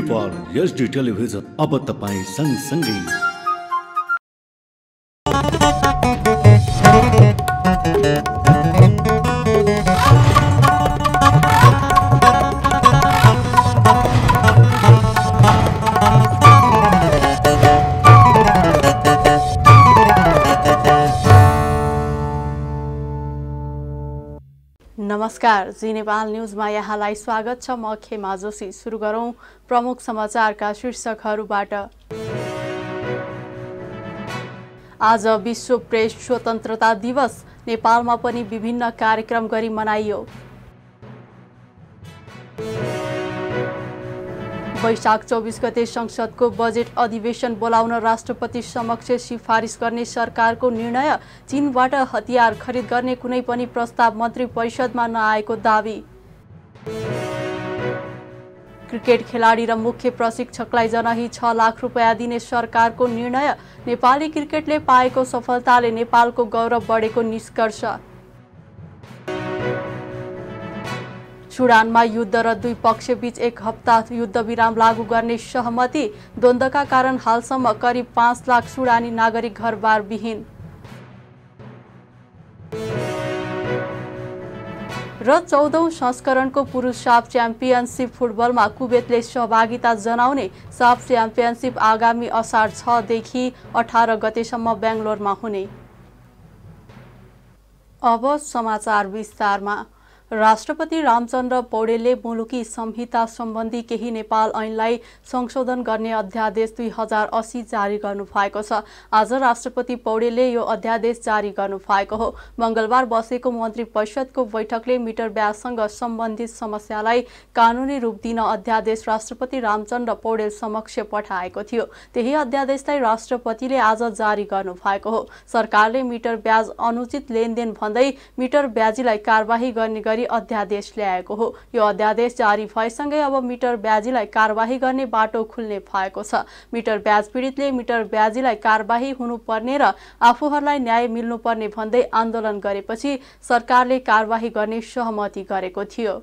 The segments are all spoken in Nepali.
नेपाल एसडी टेलिभिजन अब तपाईँ सँगसँगै नमस्कार जी नेपाल न्युजमा यहाँलाई स्वागत छ म खेमा जोशी सुरु गरौँ प्रमुख समाचारका शीर्षकहरूबाट आज विश्व प्रेस स्वतन्त्रता दिवस नेपालमा पनि विभिन्न कार्यक्रम गरी मनाइयो वैशाख चौबिस गते संसदको बजेट अधिवेशन बोलाउन राष्ट्रपति समक्ष सिफारिस गर्ने सरकारको निर्णय चिनबाट हतियार खरिद गर्ने कुनै पनि प्रस्ताव मन्त्री परिषदमा नआएको दावी क्रिकेट खेलाडी र मुख्य प्रशिक्षकलाई जनही छ लाख रुपियाँ दिने सरकारको निर्णय नेपाली क्रिकेटले पाएको सफलताले नेपालको गौरव बढेको निष्कर्ष सुडानमा युद्ध र दुई पक्षबीच एक हप्ता युद्धविराम लागू गर्ने सहमति द्वन्द्वका कारण हालसम्म करिब पाँच लाख सुडानी नागरिक घरबार विहीन र चौधौँ संस्करणको पुरुष साफ च्याम्पियनसिप फुटबलमा कुवेतले सहभागिता जनाउने साफ च्याम्पियनसिप आगामी असार छदेखि अठार गतेसम्म बेङ्गलोरमा हुने अब समाचार विस्तारमा राष्ट्रपति रामचन्द्र पौडेलले मुलुकी संहिता सम्बन्धी केही नेपाल ऐनलाई संशोधन गर्ने अध्यादेश दुई हजार असी जारी गर्नु भएको छ आज राष्ट्रपति पौडेलले यो अध्यादेश जारी गर्नु भएको हो मङ्गलबार बसेको मन्त्री परिषदको बैठकले मिटर ब्याजसँग सम्बन्धित समस्यालाई कानुनी रूप दिन अध्यादेश राष्ट्रपति रामचन्द्र पौडेल समक्ष पठाएको थियो त्यही अध्यादेशलाई राष्ट्रपतिले आज जारी गर्नु भएको हो सरकारले मिटर ब्याज अनुचित लेनदेन भन्दै मिटर ब्याजीलाई कारवाही गर्ने गरी गरी अध्यादेश ल्याएको हो यो अध्यादेश जारी भएसँगै अब मिटर ब्याजीलाई कारवाही गर्ने बाटो खुल्ने भएको छ मिटर ब्याज पीडितले मिटर ब्याजीलाई कारवाही हुनुपर्ने र आफूहरूलाई न्याय मिल्नुपर्ने भन्दै आन्दोलन गरेपछि सरकारले कारवाही गर्ने सहमति गरेको थियो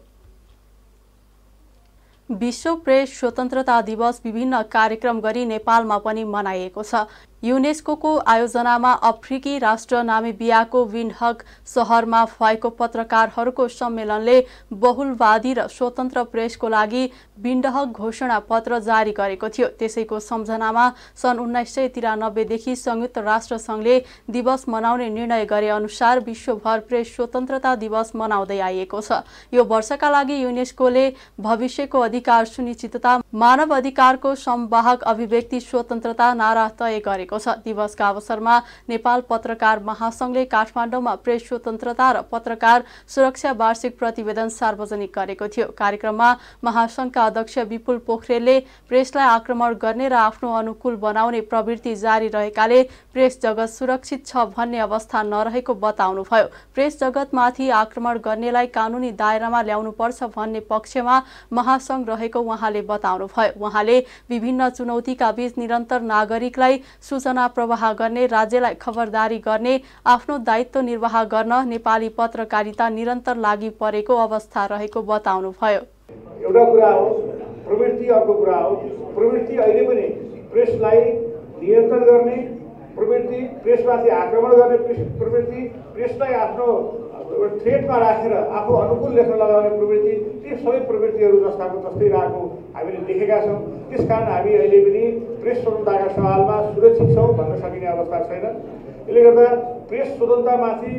विश्व प्रेस स्वतन्त्रता दिवस विभिन्न कार्यक्रम गरी नेपालमा पनि मनाइएको छ युनेस्को आयोजनामा अफ्रिकी राष्ट्र नामिबियाको विन्डहक सहरमा भएको पत्रकारहरूको सम्मेलनले बहुलवादी र स्वतन्त्र प्रेसको लागि विन्डहक पत्र जारी गरेको थियो त्यसैको सम्झनामा सन् उन्नाइस सय तिरानब्बेदेखि संयुक्त राष्ट्रसङ्घले दिवस मनाउने निर्णय गरे अनुसार विश्वभर प्रेस स्वतन्त्रता दिवस मनाउँदै आइएको छ यो वर्षका लागि युनेस्कोले भविष्यको अधिकार सुनिश्चितता मानव अधिकारको संवाहक अभिव्यक्ति स्वतन्त्रता नारा तय गरेको छ दिवसका अवसरमा नेपाल पत्रकार महासंघले काठमाडौँमा प्रेस स्वतन्त्रता र पत्रकार सुरक्षा वार्षिक प्रतिवेदन सार्वजनिक गरेको थियो कार्यक्रममा महासंघका अध्यक्ष विपुल पोखरेलले प्रेसलाई आक्रमण गर्ने र आफ्नो अनुकूल बनाउने प्रवृत्ति जारी रहेकाले प्रेस जगत सुरक्षित छ भन्ने अवस्था नरहेको बताउनुभयो प्रेस जगतमाथि आक्रमण गर्नेलाई कानुनी दायरामा ल्याउनुपर्छ भन्ने पक्षमा महासंघ रहेको उहाँले बताउनु गर्नुभयो उहाँले विभिन्न चुनौतीका बीच निरन्तर नागरिकलाई सूचना प्रवाह गर्ने राज्यलाई खबरदारी गर्ने आफ्नो दायित्व निर्वाह गर्न नेपाली पत्रकारिता निरन्तर लागि परेको अवस्था रहेको बताउनुभयो एउटा कुरा हो प्रवृत्ति अर्को कुरा हो प्रवृत्ति अहिले पनि प्रेसलाई नियन्त्रण गर्ने प्रवृत्ति प्रेसमाथि आक्रमण गर्ने प्रवृत्ति प्रेसलाई आफ्नो थ्रेटमा राखेर आफू अनुकूल लेख्न लगाउने प्रवृत्ति ती सबै प्रवृत्तिहरू जस्ताको जस्तै रहेको हामीले देखेका छौँ त्यस कारण हामी अहिले पनि प्रेस स्वतन्त्रताका सवालमा सुरक्षित छौँ भन्न सकिने अवस्था छैन त्यसले गर्दा प्रेस स्वतन्त्रतामाथि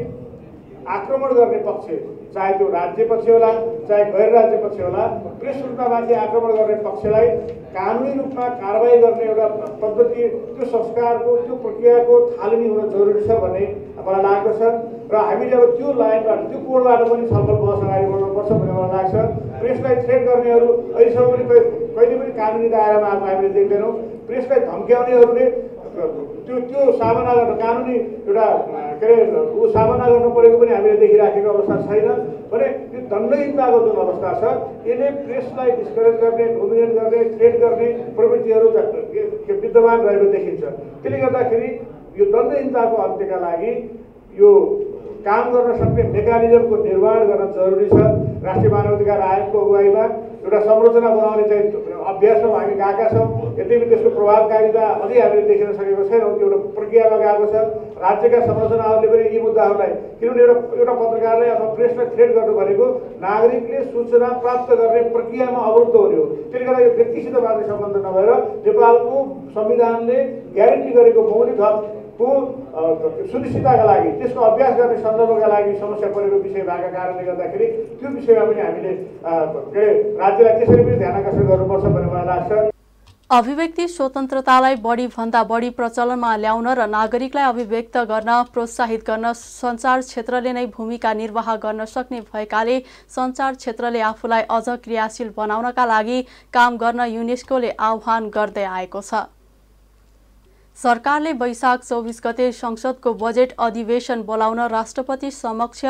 आक्रमण गर्ने पक्ष चाहे त्यो राज्य पक्ष होला चाहे गैर राज्य पक्ष होला प्रेस स्वतन्त्रतामाथि आक्रमण गर्ने पक्षलाई कानुनी रूपमा कारवाही गर्ने एउटा पद्धति त्यो संस्कारको त्यो प्रक्रियाको थालनी हुन जरुरी छ भन्ने मलाई लाग्दछ र हामीले अब त्यो लाइनबाट त्यो कोडबाट पनि छलफल बस अगाडि बढ्नुपर्छ भन्ने मलाई लाग्छ प्रेसलाई थ्रेट गर्नेहरू अहिलेसम्म पनि कहिले पनि कानुनी दायरामा आएको हामीले देख्दैनौँ प्रेसलाई धम्क्याउनेहरूले त्यो त्यो सामना गर्नु कानुनी एउटा के अरे ऊ सामना गर्नु परेको पनि हामीले देखिराखेको अवस्था छैन भने त्यो दण्डहीनताको जुन अवस्था छ यसले प्रेसलाई डिस्करेज गर्ने डोमिनेट गर्ने थ्रेट गर्ने प्रवृत्तिहरू विद्यमान रहेको देखिन्छ त्यसले गर्दाखेरि यो दण्डहीनताको अन्त्यका लागि यो काम गर्न सक्ने मेकानिजमको निर्माण गर्न जरुरी छ राष्ट्रिय मानवाधिकार आयोगको अगुवाईमा एउटा संरचना बनाउने चाहिँ अभ्यासमा हामी गएका छौँ पनि त्यसको प्रभावकारिता अझै हामीले देखिन सकेको छैनौँ त्यो एउटा प्रक्रियामा गएको छ राज्यका संरचनाहरूले पनि यी मुद्दाहरूलाई किनभने एउटा एउटा पत्रकारले अथवा प्रेसलाई थ्रेड गर्नु भनेको नागरिकले सूचना प्राप्त गर्ने प्रक्रियामा अवरुद्ध हुने हो त्यसले गर्दा यो व्यक्तिसित मात्रै सम्बन्ध नभएर नेपालको संविधानले ग्यारेन्टी गरेको मौलिक हक को सुनिश्चितताका लागि त्यसको अभ्यास गर्ने सन्दर्भका लागि समस्या परेको विषय भएको कारणले गर्दाखेरि त्यो विषयमा पनि हामीले के अरे राज्यलाई त्यसरी पनि ध्यान आकर्षण गर्नुपर्छ भन्ने मलाई लाग्छ अभिव्यक्ति स्वतन्त्रतालाई बढी भन्दा बढी प्रचलनमा ल्याउन र नागरिकलाई अभिव्यक्त गर्न प्रोत्साहित गर्न सञ्चार क्षेत्रले नै भूमिका निर्वाह गर्न सक्ने भएकाले सञ्चार क्षेत्रले आफूलाई अझ क्रियाशील बनाउनका लागि काम गर्न युनेस्कोले आह्वान गर्दै आएको छ सरकारले वैशाख चौबिस गते संसदको बजेट अधिवेशन बोलाउन राष्ट्रपति समक्ष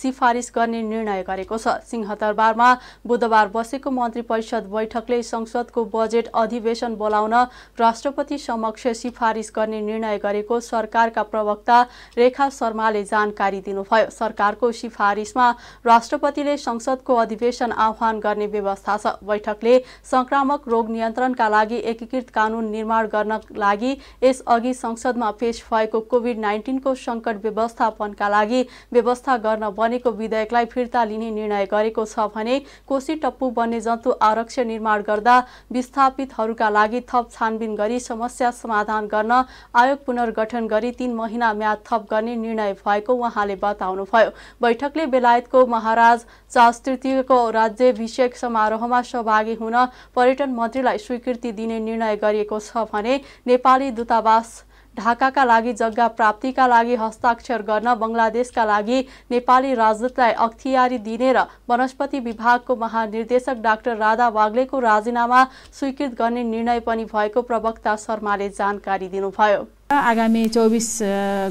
सिफारिस गर्ने निर्णय गरेको छ सिंहदरबारमा बुधबार बसेको मन्त्री परिषद बैठकले संसदको बजेट अधिवेशन बोलाउन राष्ट्रपति समक्ष सिफारिस गर्ने निर्णय गरेको सरकारका प्रवक्ता रेखा शर्माले जानकारी दिनुभयो सरकारको सिफारिसमा राष्ट्रपतिले संसदको अधिवेशन आह्वान गर्ने व्यवस्था छ बैठकले संक्रामक रोग नियन्त्रणका लागि एकीकृत कानून निर्माण गर्न लागि यसअघि संसदमा पेश भएको कोभिड नाइन्टिनको सङ्कट व्यवस्थापनका लागि व्यवस्था गर्न बनेको विधेयकलाई फिर्ता लिने निर्णय गरेको छ भने कोशी टप्पु वन्यजन्तु आरक्षण निर्माण गर्दा विस्थापितहरूका लागि थप छानबिन गरी समस्या समाधान गर्न आयोग पुनर्गठन गरी तीन महिना म्याद थप गर्ने निर्णय भएको उहाँले बताउनुभयो बैठकले बेलायतको महाराज संस्कृतिको राज्य विषयक समारोहमा सहभागी हुन पर्यटन मन्त्रीलाई स्वीकृति दिने निर्णय गरिएको छ भने नेपाली दूतावास ढाकाका लागि जग्गा प्राप्तिका लागि हस्ताक्षर गर्न बङ्गलादेशका लागि नेपाली राजदूतलाई अख्तियारी दिने र वनस्पति विभागको महानिर्देशक डाक्टर राधा वाग्लेको राजीनामा स्वीकृत गर्ने निर्णय पनि भएको प्रवक्ता शर्माले जानकारी दिनुभयो आगामी चौबिस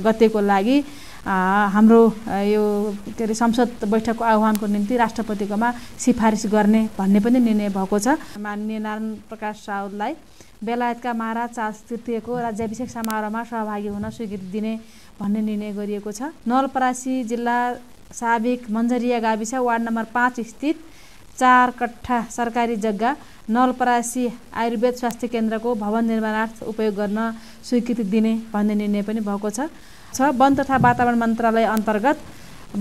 गतेको लागि हाम्रो यो के अरे संसद बैठकको आह्वानको निम्ति राष्ट्रपतिकोमा सिफारिस गर्ने भन्ने पनि निर्णय भएको छ माननीय नारायण प्रकाश साउदलाई बेलायतका महाराज चार्ल्स तृतीयको राज्याभिषेक समारोहमा सहभागी हुन स्वीकृति दिने भन्ने निर्णय गरिएको छ नलपरासी जिल्ला साबिक मन्जरिया गाविस वार्ड नम्बर पाँच स्थित चार कट्ठा सरकारी जग्गा नलपरासी आयुर्वेद स्वास्थ्य केन्द्रको भवन निर्माणार्थ उपयोग गर्न स्वीकृति दिने भन्ने निर्णय पनि भएको छ छ वन तथा वातावरण मन्त्रालय अन्तर्गत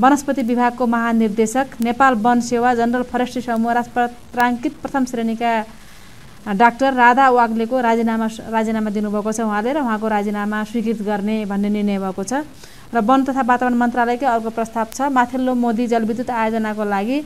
वनस्पति विभागको महानिर्देशक नेपाल वन सेवा जनरल फरेस्ट्री समूह राजपत्राङ्कित प्रथम श्रेणीका डाक्टर राधा वाग्लेको राजीनामा राजीनामा दिनुभएको छ उहाँले र उहाँको राजीनामा स्वीकृत गर्ने भन्ने निर्णय भएको छ र वन तथा वातावरण मन्त्रालयकै अर्को प्रस्ताव छ माथिल्लो मोदी जलविद्युत आयोजनाको लागि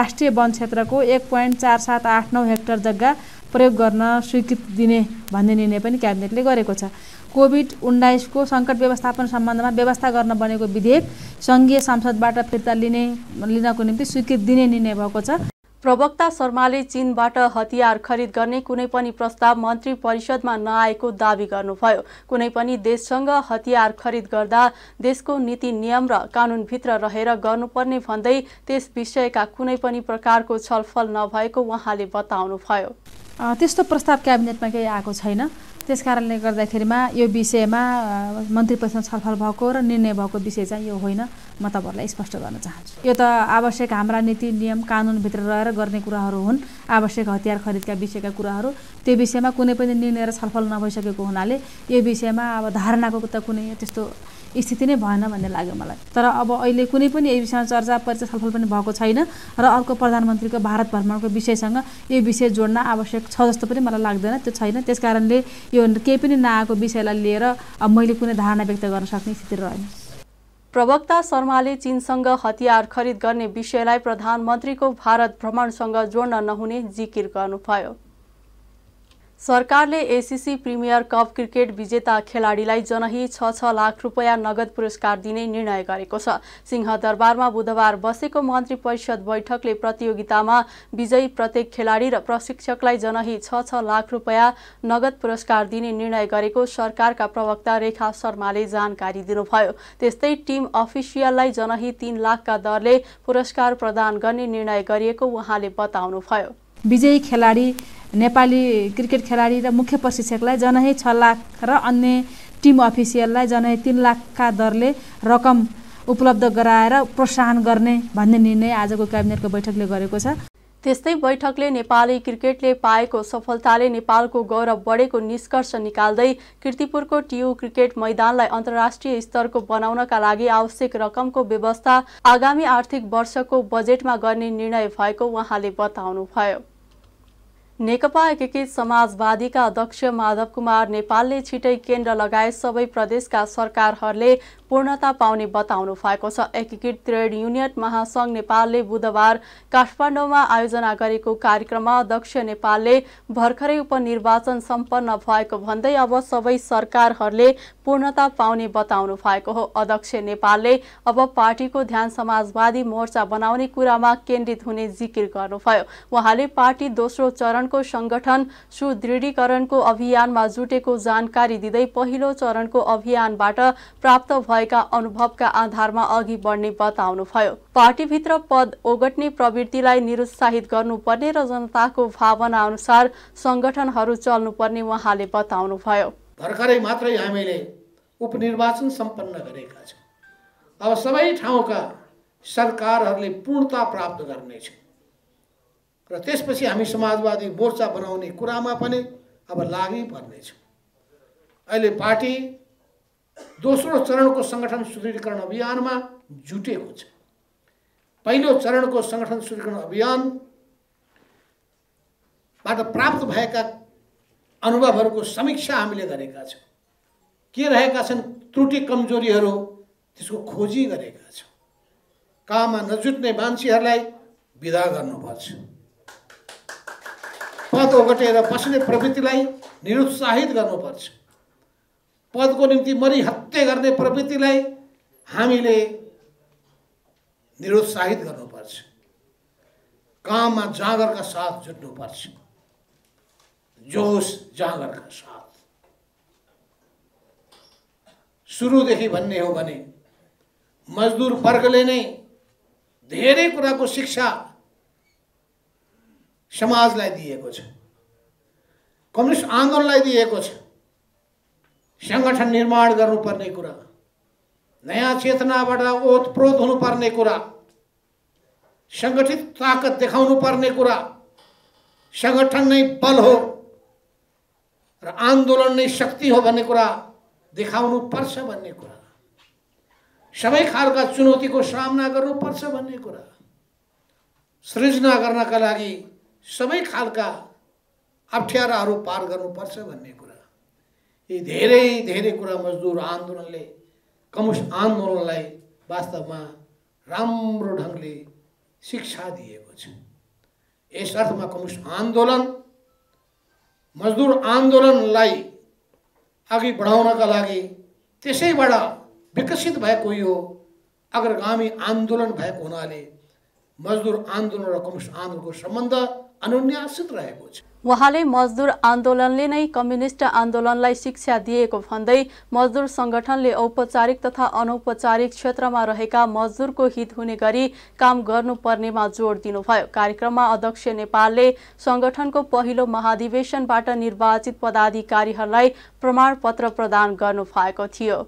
राष्ट्रिय वन क्षेत्रको एक पोइन्ट चार सात आठ नौ हेक्टर जग्गा प्रयोग गर्न स्वीकृत दिने भन्ने निर्णय पनि क्याबिनेटले गरेको छ कोभिड उन्नाइसको सङ्कट व्यवस्थापन सम्बन्धमा व्यवस्था गर्न बनेको विधेयक सङ्घीय संसदबाट फिर्ता लिने लिनको निम्ति स्वीकृति दिने निर्णय भएको छ प्रवक्ता शर्माले चीनबाट हतियार खरिद गर्ने कुनै पनि प्रस्ताव मन्त्री परिषदमा नआएको दावी गर्नुभयो कुनै पनि देशसँग हतियार खरिद गर्दा देशको नीति नियम र कानुनभित्र रहेर गर्नुपर्ने भन्दै त्यस विषयका कुनै पनि प्रकारको छलफल नभएको उहाँले बताउनुभयो त्यस्तो प्रस्ताव क्याबिनेटमा केही आएको छैन त्यस कारणले गर्दाखेरिमा यो विषयमा मन्त्री परिषदमा छलफल भएको र निर्णय भएको विषय चाहिँ यो होइन म तपाईँहरूलाई स्पष्ट गर्न चाहन्छु यो त आवश्यक हाम्रा नीति नियम कानुनभित्र रहेर गर्ने कुराहरू हुन् आवश्यक हतियार खरिदका विषयका कुराहरू त्यो विषयमा कुनै पनि निर्णय र छलफल नभइसकेको हुनाले यो विषयमा अब धारणाको त कुनै त्यस्तो स्थिति नै भएन भन्ने लाग्यो मलाई तर अब अहिले कुनै पनि यो विषयमा चर्चा परिचय छलफल पनि भएको छैन र अर्को प्रधानमन्त्रीको भारत भ्रमणको विषयसँग यो विषय जोड्न आवश्यक छ जस्तो पनि मलाई लाग्दैन त्यो छैन त्यस कारणले यो केही पनि नआएको विषयलाई लिएर मैले कुनै धारणा व्यक्त गर्न सक्ने स्थिति रहेन प्रवक्ता शर्माले चीनसँग हतियार खरिद गर्ने विषयलाई प्रधानमन्त्रीको भारत भ्रमणसँग जोड्न नहुने जिकिर गर्नुभयो सरकारले एसिसी प्रिमियर कप क्रिकेट विजेता खेलाडीलाई जनही छ छ लाख रुपियाँ नगद पुरस्कार दिने निर्णय गरेको छ सिंहदरबारमा बुधबार बसेको मन्त्री परिषद बैठकले प्रतियोगितामा विजयी प्रत्येक खेलाडी र प्रशिक्षकलाई जनही छ छ लाख रुपियाँ नगद पुरस्कार दिने निर्णय गरेको सरकारका प्रवक्ता रेखा शर्माले जानकारी दिनुभयो त्यस्तै टिम अफिसियललाई जनही तीन लाखका दरले पुरस्कार प्रदान गर्ने निर्णय गरिएको उहाँले बताउनुभयो विजयी खेलाडी नेपाली क्रिकेट खेलाडी र मुख्य प्रशिक्षकलाई जनही छ लाख र अन्य टिम अफिसियललाई जनही तिन लाखका दरले रकम उपलब्ध गराएर प्रोत्साहन गर्ने भन्ने निर्णय आजको क्याबिनेटको बैठकले गरेको छ त्यस्तै बैठकले नेपाली क्रिकेटले पाएको सफलताले नेपालको गौरव बढेको निष्कर्ष निकाल्दै किर्तिपुरको टियु क्रिकेट मैदानलाई अन्तर्राष्ट्रिय स्तरको बनाउनका लागि आवश्यक रकमको व्यवस्था आगामी आर्थिक वर्षको बजेटमा गर्ने निर्णय भएको उहाँले बताउनुभयो नेकपा एकीकृत समाजवादीका अध्यक्ष माधव कुमार नेपालले छिटै केन्द्र लगायत सबै प्रदेशका सरकारहरूले पूर्णता पाउने बताउनु भएको छ एकीकृत ट्रेड युनियन महासङ्घ नेपालले बुधबार काठमाडौँमा आयोजना गरेको कार्यक्रममा अध्यक्ष नेपालले भर्खरै उपनिर्वाचन सम्पन्न भएको भन्दै अब सबै सरकारहरूले पूर्णता पाउने बताउनु भएको हो अध्यक्ष नेपालले अब पार्टीको ध्यान समाजवादी मोर्चा बनाउने कुरामा केन्द्रित हुने जिकिर गर्नुभयो उहाँले पार्टी दोस्रो चरण चरणको सङ्गठन सुदृढीकरणको अभियानमा जुटेको जानकारी दिँदै पहिलो चरणको अभियानबाट प्राप्त भएका अनुभवका आधारमा अघि बढ्ने बताउनुभयो पार्टीभित्र पद ओगट्ने प्रवृत्तिलाई निरुत्साहित गर्नुपर्ने र जनताको भावना अनुसार सङ्गठनहरू चल्नुपर्ने उहाँले बताउनुभयो भर्खरै मात्रै हामीले उपनिर्वाचन सम्पन्न गरेका छौँ अब सबै ठाउँका सरकारहरूले पूर्णता प्राप्त गर्नेछौँ र त्यसपछि हामी समाजवादी मोर्चा बनाउने कुरामा पनि अब लागि पर्नेछौँ अहिले पार्टी दोस्रो चरणको सङ्गठन सुदृढीकरण अभियानमा जुटेको छ पहिलो चरणको सङ्गठन सुदृढीकरण अभियानबाट प्राप्त भएका अनुभवहरूको समीक्षा हामीले गरेका छौँ के रहेका छन् त्रुटि कमजोरीहरू त्यसको खोजी गरेका छौँ काममा नजुट्ने मान्छेहरूलाई विदा गर्नुपर्छ पद ओगटेर बस्ने प्रवृत्तिलाई निरुत्साहित गर्नुपर्छ पदको निम्ति मरिहत्या गर्ने प्रवृत्तिलाई हामीले निरुत्साहित गर्नुपर्छ काममा जाँगरका साथ जुट्नुपर्छ जोस जाँगरका साथ सुरुदेखि भन्ने हो भने मजदुर वर्गले नै धेरै कुराको शिक्षा समाजलाई दिएको छ कम्युनिस्ट आन्दोलनलाई दिएको छ सङ्गठन निर्माण गर्नुपर्ने कुरा नयाँ चेतनाबाट ओतप्रोत हुनुपर्ने कुरा सङ्गठित ताकत देखाउनु पर्ने कुरा सङ्गठन नै बल हो र आन्दोलन नै शक्ति हो भन्ने कुरा देखाउनु पर्छ भन्ने कुरा सबै खालका चुनौतीको सामना गर्नुपर्छ भन्ने कुरा सृजना गर्नका लागि सबै खालका अप्ठ्याराहरू पार गर्नुपर्छ भन्ने कुरा यी धेरै धेरै कुरा मजदुर आन्दोलनले कम्युनिस्ट आन्दोलनलाई वास्तवमा राम्रो ढङ्गले शिक्षा दिएको छ यस अर्थमा कम्युनिस्ट आन्दोलन मजदुर आन्दोलनलाई अघि बढाउनका लागि त्यसैबाट विकसित भएको यो अग्रगामी आन्दोलन भएको हुनाले मजदुर आन्दोलन र कम्युनिस्ट आन्दोलनको सम्बन्ध अनुन्यासित रहेको छ उहाँले मजदुर आन्दोलनले नै कम्युनिस्ट आन्दोलनलाई शिक्षा दिएको भन्दै मजदुर सङ्गठनले औपचारिक तथा अनौपचारिक क्षेत्रमा रहेका मजदुरको हित हुने गरी काम गर्नुपर्नेमा जोड दिनुभयो कार्यक्रममा अध्यक्ष नेपालले सङ्गठनको पहिलो महाधिवेशनबाट निर्वाचित पदाधिकारीहरूलाई प्रमाणपत्र प्रदान गर्नु भएको थियो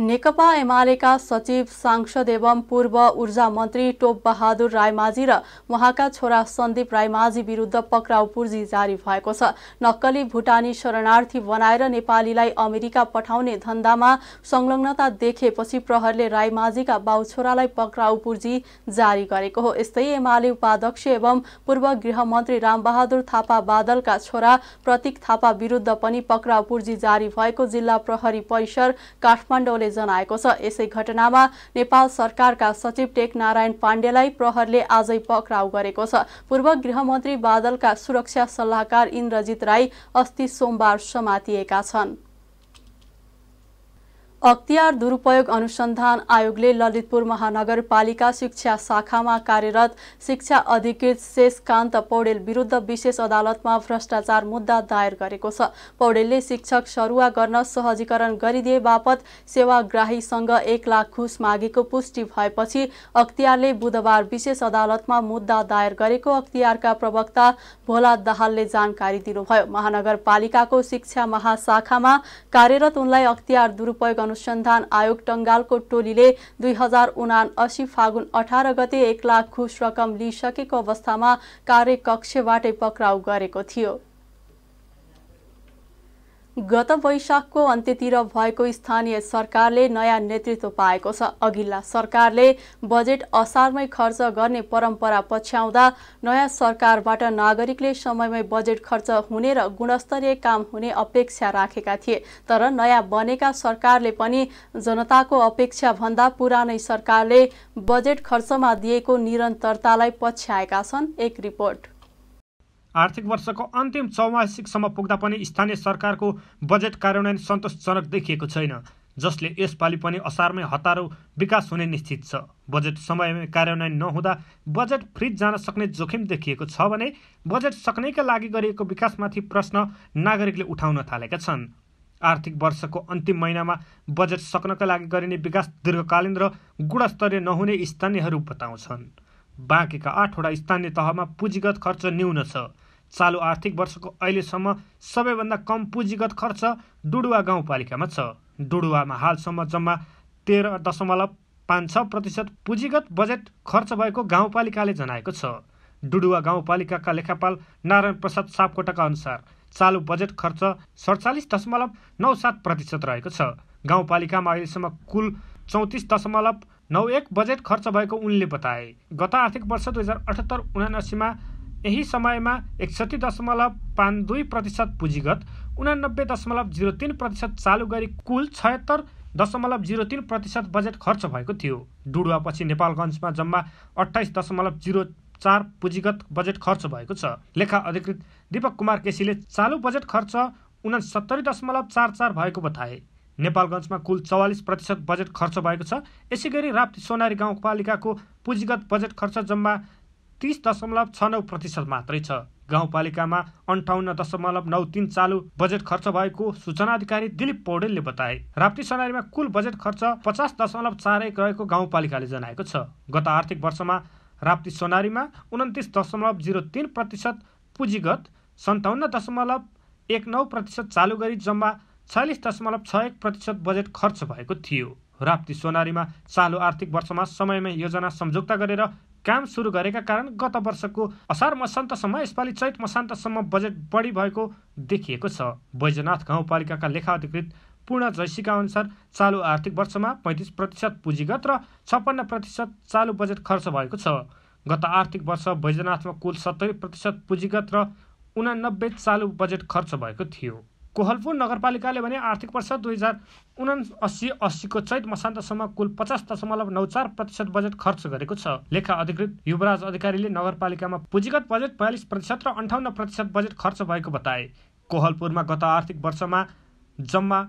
नेकपा एमालेका सचिव सांसद एवं पूर्व ऊर्जा मन्त्री टोप बहादुर रायमाझी र उहाँका छोरा सन्दीप रायमाझी विरुद्ध पक्राउ पूर्जी जारी भएको छ नक्कली भुटानी शरणार्थी बनाएर नेपालीलाई अमेरिका पठाउने धन्दामा संलग्नता देखेपछि प्रहरले रायमाझीका छोरालाई पक्राउ पूर्जी जारी गरेको हो यस्तै एमाले उपाध्यक्ष एवं पूर्व गृहमन्त्री रामबहादुर थापा बादलका छोरा प्रतीक थापा विरुद्ध पनि पक्राउ पूर्जी जारी भएको जिल्ला प्रहरी परिसर काठमाडौँले जनाएको छ यसै घटनामा नेपाल सरकारका सचिव टेक नारायण पाण्डेलाई प्रहरले आजै पक्राउ गरेको छ पूर्व गृहमन्त्री बादलका सुरक्षा सल्लाहकार इन्द्रजित राई अस्ति सोमबार समातिएका छन् अख्तियार दुरुपयोग अनुसन्धान आयोगले ललितपुर महानगरपालिका शिक्षा शाखामा कार्यरत शिक्षा अधिकृत शेषकान्त पौडेल विरुद्ध विशेष अदालतमा भ्रष्टाचार मुद्दा दायर गरेको छ पौडेलले शिक्षक सरुवा गर्न सहजीकरण गरिदिए बापत सेवाग्राहीसँग एक लाख घुस मागेको पुष्टि भएपछि अख्तियारले बुधबार विशेष अदालतमा मुद्दा दायर गरेको अख्तियारका प्रवक्ता भोला दाहालले जानकारी दिनुभयो महानगरपालिकाको शिक्षा महाशाखामा कार्यरत उनलाई अख्तियार दुरुपयोग अनुसन्धान आयोग टङ्गालको टोलीले दुई हजार उना असी फागुन अठार गते एक लाख घुस रकम लिइसकेको अवस्थामा कार्यकक्षबाटै पक्राउ गरेको थियो गत वैशाखको अन्त्यतिर भएको स्थानीय सरकारले नयाँ नेतृत्व पाएको छ अघिल्ला सरकारले बजेट असारमै खर्च गर्ने परम्परा पछ्याउँदा नयाँ सरकारबाट नागरिकले समयमै बजेट खर्च हुने र गुणस्तरीय काम हुने अपेक्षा राखेका थिए तर नयाँ बनेका सरकारले पनि जनताको अपेक्षाभन्दा पुरानै सरकारले बजेट खर्चमा दिएको निरन्तरतालाई पछ्याएका छन् एक रिपोर्ट आर्थिक वर्षको अन्तिम चौमासिकसम्म पुग्दा पनि स्थानीय सरकारको बजेट कार्यान्वयन सन्तोषजनक देखिएको छैन जसले यसपालि पनि असारमै हतारो विकास हुने निश्चित छ बजेट समयमै कार्यान्वयन नहुँदा बजेट फ्रिज जान सक्ने जोखिम देखिएको छ भने बजेट सक्नेका लागि गरिएको विकासमाथि प्रश्न नागरिकले उठाउन थालेका छन् आर्थिक वर्षको अन्तिम महिनामा बजेट सक्नका लागि गरिने विकास दीर्घकालीन र गुणस्तरीय नहुने स्थानीयहरू बताउँछन् बाँकेका आठवटा स्थानीय तहमा पुँजीगत खर्च न्यून छ चालु आर्थिक वर्षको अहिलेसम्म सबैभन्दा कम पुँजीगत खर्च डुडुवा गाउँपालिकामा छ डुडुवामा हालसम्म जम्मा तेह्र दशमलव पाँच छ प्रतिशत पुँजीगत बजेट खर्च भएको गाउँपालिकाले जनाएको छ डुडुवा गाउँपालिकाका लेखापाल नारायण प्रसाद सापकोटाका अनुसार चालु बजेट खर्च सडचालिस दशमलव नौ सात प्रतिशत रहेको छ गाउँपालिकामा अहिलेसम्म कुल चौतिस दशमलव नौ एक बजेट खर्च भएको उनले बताए गत आर्थिक वर्ष दुई हजार अठहत्तर उनासीमा यही समयमा एकसठी दशमलव पाँच दुई प्रतिशत पुँजीगत उनानब्बे दशमलव जिरो तिन प्रतिशत चालु गरी कुल छयत्तर दशमलव जिरो तिन प्रतिशत बजेट खर्च भएको थियो डुडुवापछि नेपालगञ्जमा जम्मा अठाइस दशमलव जिरो चार पुँजीगत बजेट खर्च भएको छ लेखा अधिकृत दीपक कुमार केसीले चालु बजेट खर्च उनासत्तरी दशमलव चार चार भएको बताए नेपालगञ्जमा कुल चौवालिस प्रतिशत बजेट खर्च भएको छ यसै गरी राप्ती सोनारी गाउँपालिकाको पुँजीगत बजेट खर्च जम्मा तिस दशमलव छ नौ प्रतिशत मात्रै छ गाउँपालिकामा अन्ठाउन्न दशमलव नौ तिन चालु बजेट खर्च भएको सूचना अधिकारी दिलीप पौडेलले बताए राप्ती सनारीमा कुल बजेट खर्च पचास दशमलव चार एक रहेको गाउँपालिकाले जनाएको छ गत आर्थिक वर्षमा राप्ती सोनारीमा उन्तिस दशमलव जिरो तिन प्रतिशत पुँजीगत सन्ताउन्न दशमलव एक नौ प्रतिशत चालु गरी जम्मा छयालिस दशमलव छ एक प्रतिशत बजेट खर्च भएको थियो राप्ती सोनारीमा चालु आर्थिक वर्षमा समयमै योजना सम्झौता गरेर काम सुरु गरेका कारण गत वर्षको असार मसान्तसम्म यसपालि चैत मसान्तसम्म बजेट बढी भएको देखिएको छ बैजनाथ गाउँपालिकाका लेखा अधिकृत पूर्ण जैसीका अनुसार चालु आर्थिक वर्षमा पैँतिस प्रतिशत पुँजीगत र छप्पन्न प्रतिशत चालु बजेट खर्च भएको छ गत आर्थिक वर्ष बैजनाथमा कुल सत्तरी प्रतिशत पुँजीगत र उनानब्बे चालु बजेट खर्च भएको थियो कोहलपुर नगरपालिकाले भने आर्थिक वर्ष दुई हजार उना अस्सी अस्सीको चैत मसान्तसम्म कुल पचास दशमलव नौ चार प्रतिशत बजेट खर्च गरेको छ लेखा अधिकृत युवराज अधिकारीले नगरपालिकामा पुँजीगत बजेट बयालिस प्रतिशत र अन्ठाउन्न प्रतिशत बजेट खर्च भएको बताए कोहलपुरमा गत आर्थिक वर्षमा जम्मा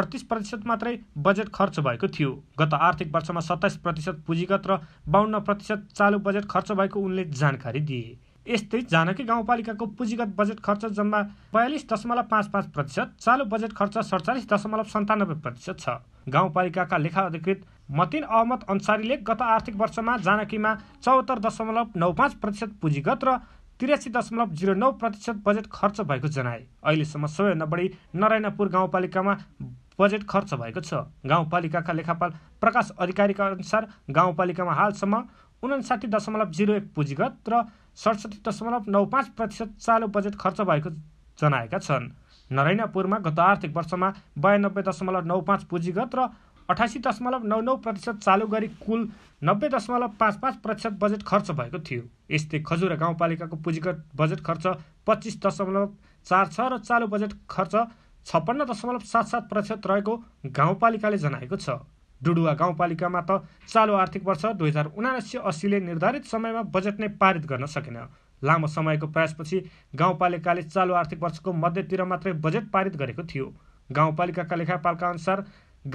अडतिस प्रतिशत मात्रै बजेट खर्च भएको थियो गत आर्थिक वर्षमा सत्ताइस प्रतिशत पुँजीगत र बाहन्न प्रतिशत चालु बजेट खर्च भएको उनले जानकारी दिए यस्तै जानकी गाउँपालिकाको पुँजीगत बजेट खर्च जम्मा बयालिस दशमलव पाँच पाँच प्रतिशत चालु बजेट खर्च सडचालिस दशमलव सन्तानब्बे प्रतिशत छ गाउँपालिकाका लेखा अधिकृत मतिन अहमद अन्सारीले गत आर्थिक वर्षमा जानकीमा चौहत्तर दशमलव नौ पाँच प्रतिशत पुँजीगत र त्रियासी दशमलव जिरो नौ प्रतिशत बजेट खर्च भएको जनाए अहिलेसम्म सबैभन्दा बढी नारायणपुर गाउँपालिकामा बजेट खर्च भएको छ गाउँपालिकाका लेखापाल प्रकाश अधिकारीका अनुसार गाउँपालिकामा हालसम्म उनासाठी दशमलव जिरो एक पुँजीगत र सडसठी दशमलव नौ पाँच प्रतिशत चालु बजेट खर्च भएको जनाएका छन् नरैनापुरमा गत आर्थिक वर्षमा बयानब्बे दशमलव नौ पाँच पुँजीगत र अठासी दशमलव नौ नौ प्रतिशत चालु गरी कुल नब्बे दशमलव पाँच पाँच प्रतिशत बजेट खर्च भएको थियो यस्तै खजुरा गाउँपालिकाको पुँजीगत बजेट खर्च पच्चिस दशमलव चार छ र चालु बजेट खर्च छप्पन्न दशमलव सात सात प्रतिशत रहेको गाउँपालिकाले जनाएको छ डुडुवा गाउँपालिकामा त चालु आर्थिक वर्ष दुई हजार उनासी अस्सीले निर्धारित समयमा बजेट नै पारित गर्न सकेन लामो समयको प्रयासपछि गाउँपालिकाले चालु आर्थिक वर्षको मध्यतिर मात्रै बजेट पारित गरेको थियो गाउँपालिकाका लेखापालका अनुसार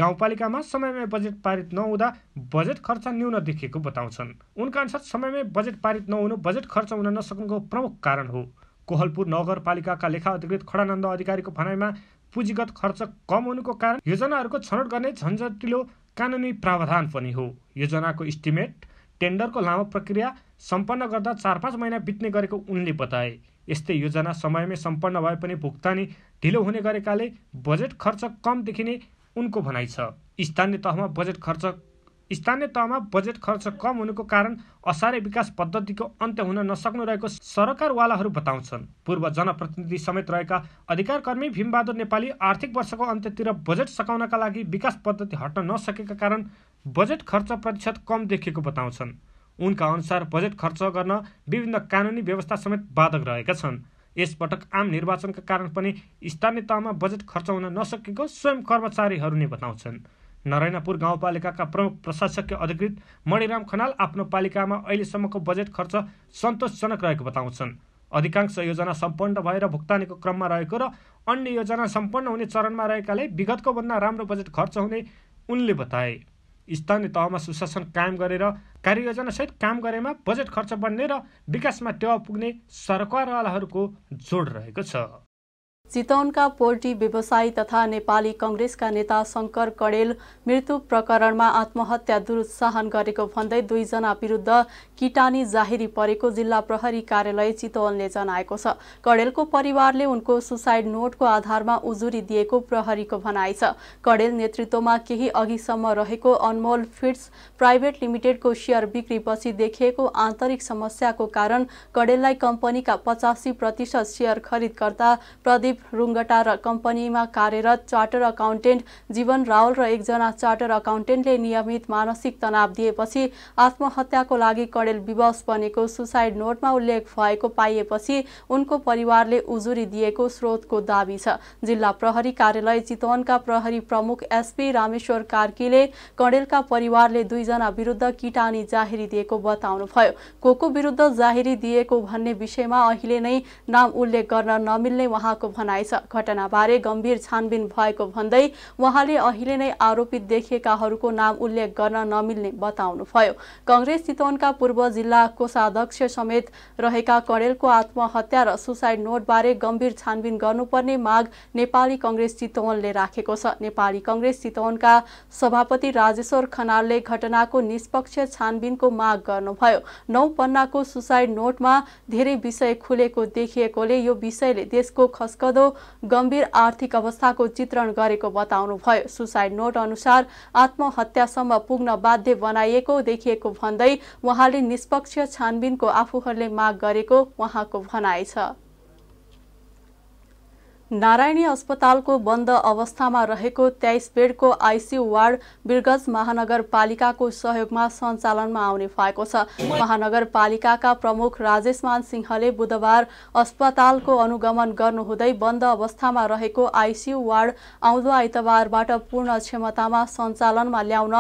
गाउँपालिकामा समयमै बजेट पारित नहुँदा बजेट खर्च न्यून देखिएको बताउँछन् उनका अनुसार समयमै बजेट पारित नहुनु बजेट खर्च हुन नसक्नुको प्रमुख कारण हो कोहलपुर नगरपालिकाका लेखा अधिकृत खडानन्द अधिकारीको भनाइमा पुँजीगत खर्च कम हुनुको कारण योजनाहरूको छनौट गर्ने झन्झटिलो कानुनी प्रावधान पनि हो योजनाको इस्टिमेट टेन्डरको लामो प्रक्रिया सम्पन्न गर्दा चार पाँच महिना बित्ने गरेको उनले बताए यस्तै योजना समयमै सम्पन्न भए पनि भुक्तानी ढिलो हुने गरेकाले बजेट खर्च कम देखिने उनको भनाइ छ स्थानीय तहमा बजेट खर्च स्थानीय तहमा बजेट खर्च कम हुनुको कारण असारे विकास पद्धतिको अन्त्य हुन नसक्नु रहेको सरकारवालाहरू बताउँछन् पूर्व जनप्रतिनिधि समेत रहेका अधिकार कर्मी भीमबहादुर नेपाली आर्थिक वर्षको अन्त्यतिर बजेट सकाउनका लागि विकास पद्धति हट्न नसकेका कारण बजेट खर्च प्रतिशत कम देखिएको बताउँछन् उनका अनुसार बजेट खर्च गर्न विभिन्न कानुनी व्यवस्था समेत बाधक रहेका छन् यसपटक आम निर्वाचनका कारण पनि स्थानीय तहमा बजेट खर्च हुन नसकेको स्वयं कर्मचारीहरू नै बताउँछन् नरायणापुर गाउँपालिकाका प्रमुख प्रशासकीय अधिकृत मणिराम खनाल आफ्नो पालिकामा अहिलेसम्मको बजेट खर्च सन्तोषजनक रहेको बताउँछन् अधिकांश योजना सम्पन्न भएर भुक्तानीको क्रममा रहेको र अन्य योजना सम्पन्न हुने चरणमा रहेकाले विगतको भन्दा राम्रो बजेट खर्च हुने उनले बताए स्थानीय तहमा सुशासन कायम गरेर कार्ययोजनासहित काम गरेमा बजेट खर्च बढ्ने र विकासमा टेवा पुग्ने सरकारवालाहरूको जोड रहेको छ चितौनका पोल्ट्री व्यवसायी तथा नेपाली कङ्ग्रेसका नेता शङ्कर कडेल मृत्यु प्रकरणमा आत्महत्या दुरुत्साहन गरेको भन्दै दुईजना विरुद्ध किटानी जाहेरी परेको जिल्ला प्रहरी कार्यालय चितवनले जनाएको छ कडेलको परिवारले उनको सुसाइड नोटको आधारमा उजुरी दिएको प्रहरीको भनाइ छ कडेल नेतृत्वमा केही अघिसम्म रहेको अनमोल फिड्स प्राइभेट लिमिटेडको सेयर बिक्रीपछि देखिएको आन्तरिक समस्याको कारण कडेललाई कम्पनीका पचासी प्रतिशत सेयर खरिदकर्ता प्रदीप रुङ्गटा र कम्पनीमा कार्यरत चार्टर अकाउन्टेन्ट जीवन रावल र एकजना चार्टर अकाउन्टेन्टले नियमित मानसिक तनाव दिएपछि आत्महत्याको लागि कडेल पौडेल विवश बनेको सुसाइड नोटमा उल्लेख भएको पाइएपछि उनको परिवारले उजुरी दिएको स्रोतको दावी छ जिल्ला प्रहरी कार्यालय चितवनका प्रहरी प्रमुख एसपी रामेश्वर कार्कीले कडेलका परिवारले दुईजना विरुद्ध किटानी जाहेरी दिएको बताउनुभयो को को विरुद्ध जाहेरी दिएको भन्ने विषयमा अहिले नै नाम उल्लेख गर्न नमिल्ने उहाँको भनाइ छ घटनाबारे गम्भीर छानबिन भएको भन्दै उहाँले अहिले नै आरोपित देखिएकाहरूको नाम उल्लेख गर्न नमिल्ने बताउनुभयो कङ्ग्रेस चितवनका पूर्व पूर्व जिल्लाको कोषाध्यक्ष समेत रहेका कणेलको आत्महत्या र सुसाइड नोटबारे गम्भीर छानबिन गर्नुपर्ने माग नेपाली कङ्ग्रेस चितवनले राखेको छ नेपाली कङ्ग्रेस चितवनका सभापति राजेश्वर खनालले घटनाको निष्पक्ष छानबिनको माग गर्नुभयो नौ पन्नाको सुसाइड नोटमा धेरै विषय खुलेको देखिएकोले यो विषयले देशको खस्कदो गम्भीर आर्थिक अवस्थाको चित्रण गरेको बताउनुभयो सुसाइड नोट अनुसार आत्महत्यासम्म पुग्न बाध्य बनाइएको देखिएको भन्दै उहाँले निष्पक्ष छानबिनको आफूहरूले माग गरेको उहाँको भनाइ छ नारायणी अस्पतालको बन्द अवस्थामा रहेको तेइस बेडको आइसियु वार्ड बिरगज महानगरपालिकाको सहयोगमा सञ्चालनमा आउने भएको छ महानगरपालिकाका प्रमुख राजेशमान सिंहले बुधबार अस्पतालको अनुगमन गर्नुहुँदै बन्द अवस्थामा रहेको आइसियु वार्ड आउँदो आइतबारबाट पूर्ण क्षमतामा सञ्चालनमा ल्याउन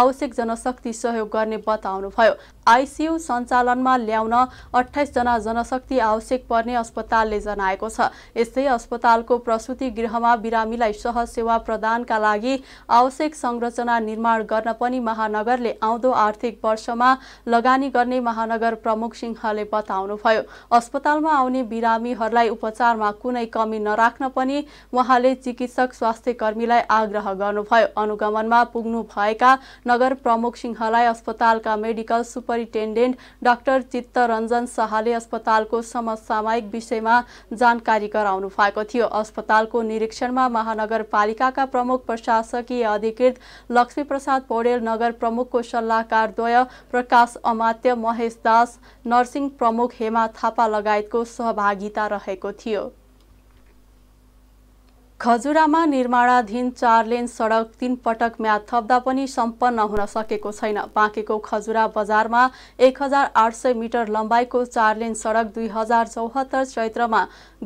आवश्यक जनशक्ति सहयोग गर्ने बताउनुभयो आइसियु सञ्चालनमा ल्याउन अठाइसजना जनशक्ति आवश्यक पर्ने अस्पतालले जनाएको छ यस्तै अस्पतालको प्रसुति गृहमा बिरामीलाई सेवा प्रदानका लागि आवश्यक संरचना निर्माण गर्न पनि महानगरले आउँदो आर्थिक वर्षमा लगानी गर्ने महानगर प्रमुख सिंहले बताउनुभयो अस्पतालमा आउने बिरामीहरूलाई उपचारमा कुनै कमी नराख्न पनि उहाँले चिकित्सक स्वास्थ्य कर्मीलाई आग्रह गर्नुभयो अनुगमनमा पुग्नुभएका नगर प्रमुख सिंहलाई अस्पतालका medical super superintendent doctor Chittaranjan शाहले अस्पतालको समसामयिक विषयमा जानकारी गराउनु भएको थियो अस्पतालको निरीक्षणमा महानगरपालिकाका प्रमुख प्रशासकीय अधिकृत लक्ष्मीप्रसाद पौडेल नगर प्रमुखको सल्लाहकारद्वय प्रकाश अमात्य महेश दास नर्सिङ प्रमुख हेमा थापा लगायतको सहभागिता रहेको थियो खजुरामा निर्माणाधीन चार लेन सडक तीन पटक म्याद थप्दा पनि सम्पन्न हुन सकेको छैन बाँकेको खजुरा बजारमा एक हजार आठ सय मिटर लम्बाइको चार लेन सडक दुई हजार चौहत्तर चैत्रमा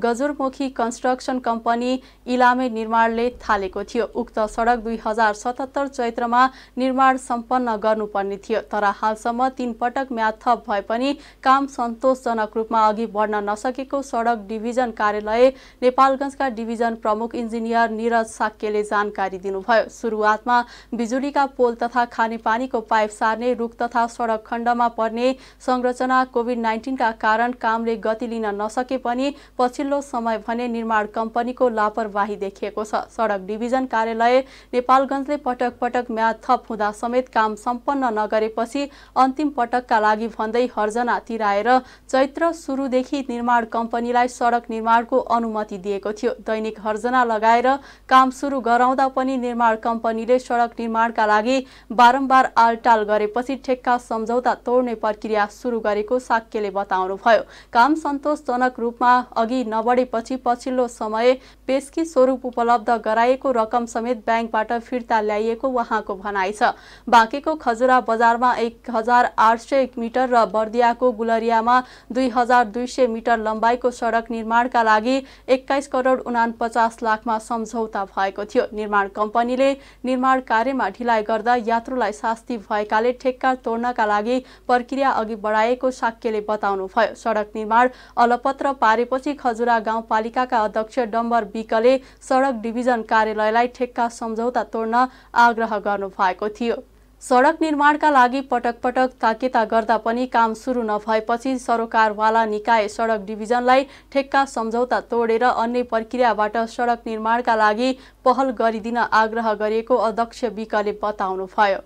गजुरमुखी कन्स्ट्रक्सन कम्पनी इलामे निर्माणले थालेको थियो उक्त सडक दुई हजार सतहत्तर चैत्रमा निर्माण सम्पन्न गर्नुपर्ने थियो तर हालसम्म तीन पटक म्याद थप भए पनि काम सन्तोषजनक रूपमा अघि बढ्न नसकेको सडक डिभिजन कार्यालय नेपालगञ्जका डिभिजन प्रमुख इन्जिनियर निरज साक्यले जानकारी दिनुभयो सुरुवातमा बिजुलीका पोल तथा खानेपानीको पाइप सार्ने रुख तथा सडक खण्डमा पर्ने संरचना कोभिड नाइन्टिनका कारण कामले गति लिन नसके पनि पछिल्लो समय भने निर्माण कम्पनीको लापरवाही देखिएको छ सडक डिभिजन कार्यालय नेपालगञ्जले पटक पटक म्याद थप हुँदा समेत काम सम्पन्न नगरेपछि अन्तिम पटकका लागि भन्दै हर्जना तिराएर चैत्र सुरुदेखि निर्माण कम्पनीलाई सडक निर्माणको अनुमति दिएको थियो दैनिक हर्जना लगाएर काम सुरु गराउँदा पनि निर्माण कम्पनीले सडक निर्माणका लागि बारम्बार आलटाल गरेपछि ठेक्का सम्झौता तोड्ने प्रक्रिया सुरु गरेको साक्यले बताउनुभयो काम सन्तोषजनक रूपमा अघि नबढेपछि पछिल्लो समय पेस्की स्वरूप उपलब्ध गराएको रकम समेत ब्याङ्कबाट फिर्ता ल्याइएको उहाँको भनाइ छ बाँकेको खजुरा बजारमा एक हजार आठ सय मिटर र बर्दियाको गुलरियामा दुई हजार दुई सय मिटर लम्बाइको सडक निर्माणका लागि एक्काइस करोड उनापचास लाख बैठकमा सम्झौता भएको थियो निर्माण कम्पनीले निर्माण कार्यमा ढिलाइ गर्दा यात्रुलाई शास्ति भएकाले ठेक्का तोड्नका लागि प्रक्रिया अघि बढाएको साक्यले बताउनुभयो सडक निर्माण अलपत्र पारेपछि खजुरा गाउँपालिकाका अध्यक्ष डम्बर विकले सडक डिभिजन कार्यालयलाई ठेक्का सम्झौता तोड्न आग्रह गर्नुभएको थियो सडक निर्माणका लागि पटक पटक ताकेता गर्दा पनि काम सुरु नभएपछि सरोकारवाला निकाय सडक डिभिजनलाई ठेक्का सम्झौता तोडेर अन्य प्रक्रियाबाट सडक निर्माणका लागि पहल गरिदिन आग्रह गरिएको अध्यक्ष विकले बताउनुभयो